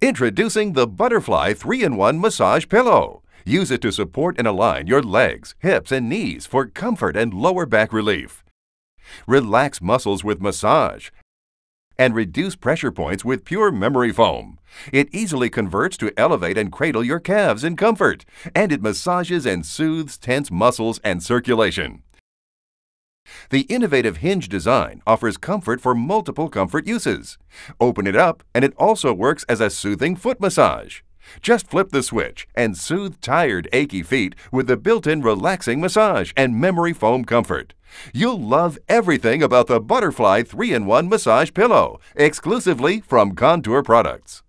Introducing the Butterfly 3-in-1 Massage Pillow. Use it to support and align your legs, hips, and knees for comfort and lower back relief. Relax muscles with massage and reduce pressure points with pure memory foam. It easily converts to elevate and cradle your calves in comfort, and it massages and soothes tense muscles and circulation. The innovative hinge design offers comfort for multiple comfort uses. Open it up, and it also works as a soothing foot massage. Just flip the switch and soothe tired, achy feet with the built-in relaxing massage and memory foam comfort. You'll love everything about the Butterfly 3-in-1 Massage Pillow, exclusively from Contour Products.